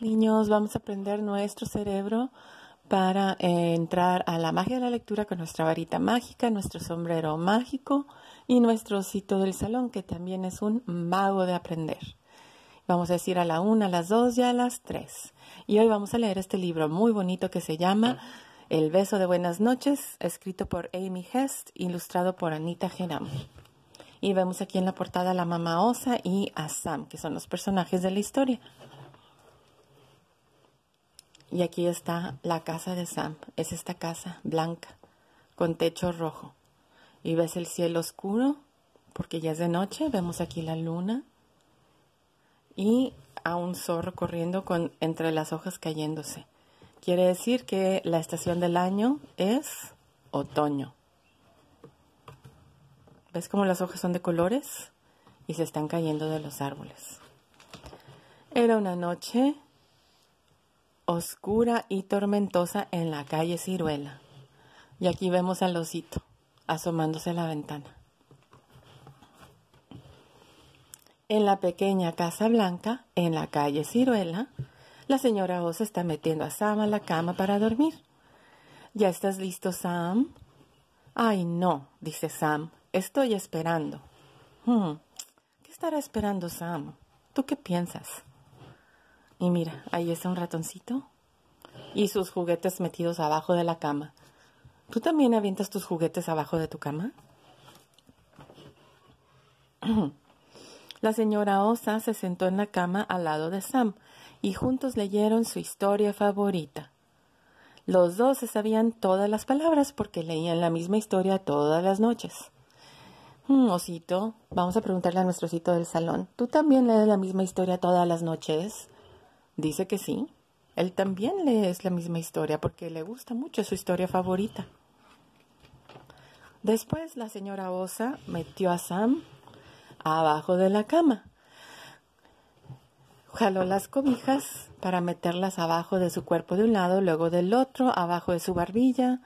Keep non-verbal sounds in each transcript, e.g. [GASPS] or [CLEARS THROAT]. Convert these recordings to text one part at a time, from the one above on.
Niños, vamos a aprender nuestro cerebro para eh, entrar a la magia de la lectura con nuestra varita mágica, nuestro sombrero mágico y nuestro osito del salón, que también es un mago de aprender. Vamos a decir a la una, a las dos y a las tres. Y hoy vamos a leer este libro muy bonito que se llama El beso de buenas noches, escrito por Amy Hest, ilustrado por Anita Genam. Y vemos aquí en la portada a la mamá Osa y a Sam, que son los personajes de la historia. Y aquí está la casa de Sam. Es esta casa blanca, con techo rojo. Y ves el cielo oscuro, porque ya es de noche. Vemos aquí la luna. Y a un zorro corriendo entre las hojas cayéndose. Quiere decir que la estación del año es otoño. ¿Ves cómo las hojas son de colores? Y se están cayendo de los árboles. Era una noche oscura y tormentosa en la calle Ciruela. Y aquí vemos al osito asomándose a la ventana. En la pequeña Casa Blanca, en la calle Ciruela, la señora Osa está metiendo a Sam a la cama para dormir. ¿Ya estás listo, Sam? Ay, no, dice Sam, estoy esperando. Hmm, ¿Qué estará esperando Sam? ¿Tú qué piensas? Y mira, ahí está un ratoncito y sus juguetes metidos abajo de la cama. ¿Tú también avientas tus juguetes abajo de tu cama? [CLEARS THROAT] La señora Osa se sentó en la cama al lado de Sam y juntos leyeron su historia favorita. Los dos se sabían todas las palabras porque leían la misma historia todas las noches. Mm, osito, vamos a preguntarle a nuestro osito del salón. ¿Tú también lees la misma historia todas las noches? Dice que sí. Él también le es la misma historia porque le gusta mucho su historia favorita. Después la señora Osa metió a Sam abajo de la cama. Jaló las cobijas para meterlas abajo de su cuerpo de un lado, luego del otro, abajo de su barbilla,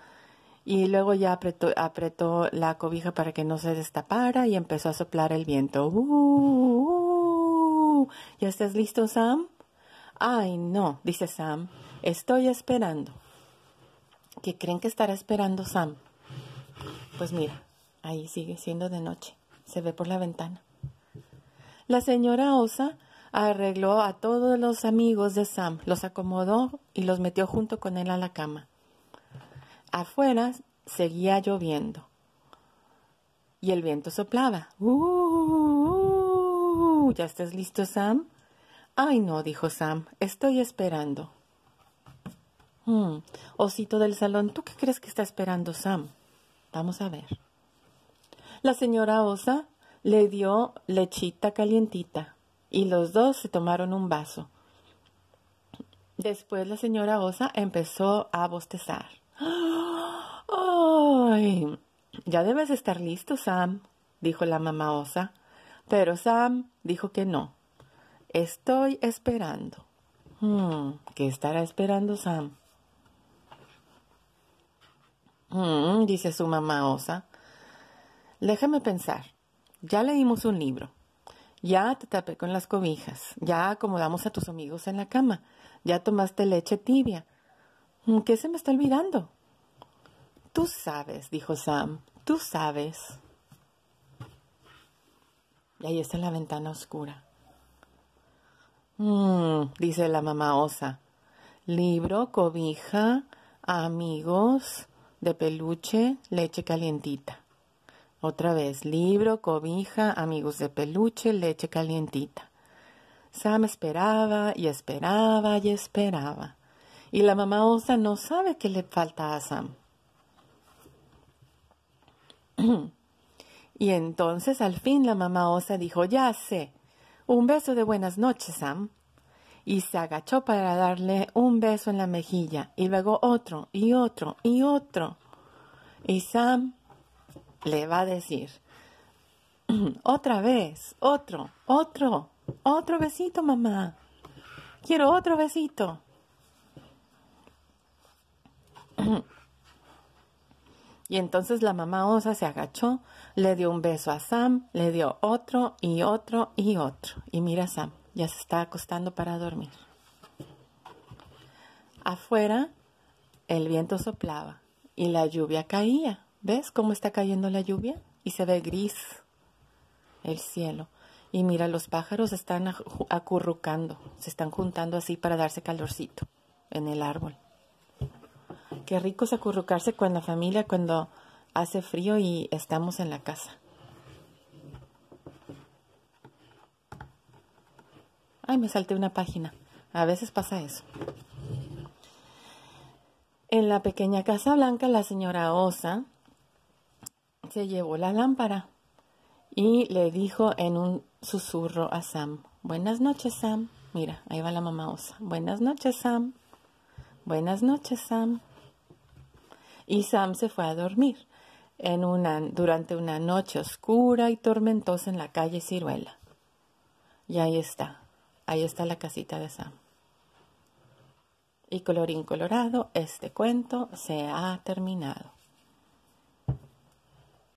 y luego ya apretó, la cobija para que no se destapara y empezó a soplar el viento. ¡Uh, uh, uh, ¿Ya estás listo, Sam? Ay, no, dice Sam, estoy esperando. ¿Qué creen que estará esperando Sam? Pues mira, ahí sigue siendo de noche, se ve por la ventana. La señora Osa arregló a todos los amigos de Sam, los acomodó y los metió junto con él a la cama. Afuera seguía lloviendo y el viento soplaba. Uh, ¿Ya estás listo, Sam? Ay, no, dijo Sam, estoy esperando. Hmm, osito del salón, ¿tú qué crees que está esperando Sam? Vamos a ver. La señora Osa le dio lechita calientita y los dos se tomaron un vaso. Después la señora Osa empezó a bostezar. [GASPS] ¡Ay! Ya debes estar listo, Sam, dijo la mamá Osa. Pero Sam dijo que no, Estoy esperando. Hmm, ¿Qué estará esperando Sam? Hmm, dice su mamá osa. Déjame pensar. Ya leímos un libro. Ya te tapé con las cobijas. Ya acomodamos a tus amigos en la cama. Ya tomaste leche tibia. Hmm, ¿Qué se me está olvidando? Tú sabes, dijo Sam. Tú sabes. Y ahí está la ventana oscura. Mm, dice la mamá osa. Libro, cobija, amigos de peluche, leche calientita. Otra vez, libro, cobija, amigos de peluche, leche calientita. Sam esperaba y esperaba y esperaba. Y la mamá osa no sabe qué le falta a Sam. [CLEARS THROAT] y entonces al fin la mamá osa dijo, ya sé, un beso de buenas noches, Sam. Y se agachó para darle un beso en la mejilla, y luego otro, y otro, y otro. Y Sam le va a decir, [CLEARS THROAT] otra vez, otro, otro, otro besito, mamá. Quiero otro besito. [CLEARS THROAT] Y entonces la mamá osa se agachó, le dio un beso a Sam, le dio otro y otro y otro. Y mira Sam, ya se está acostando para dormir. Afuera el viento soplaba y la lluvia caía. ¿Ves cómo está cayendo la lluvia? Y se ve gris el cielo. Y mira, los pájaros están acurrucando, se están juntando así para darse calorcito en el árbol qué rico es acurrucarse con la familia cuando hace frío y estamos en la casa. Ay, me salté una página. A veces pasa eso. En la pequeña casa blanca, la señora Osa se llevó la lámpara y le dijo en un susurro a Sam, buenas noches Sam. Mira, ahí va la mamá Osa. Buenas noches Sam. Buenas noches Sam y Sam se fue a dormir en una, durante una noche oscura y tormentosa en la calle Ciruela. Y ahí está, ahí está la casita de Sam. Y colorín colorado, este cuento se ha terminado.